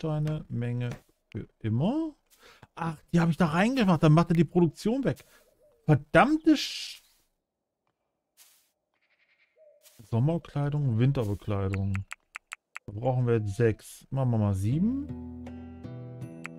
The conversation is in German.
Edelsteine, Menge für äh, immer. Ach, die habe ich da reingemacht. Dann macht er die Produktion weg. Verdammte Sch Sommerkleidung, Winterbekleidung. Da brauchen wir jetzt sechs. Machen wir mal sieben.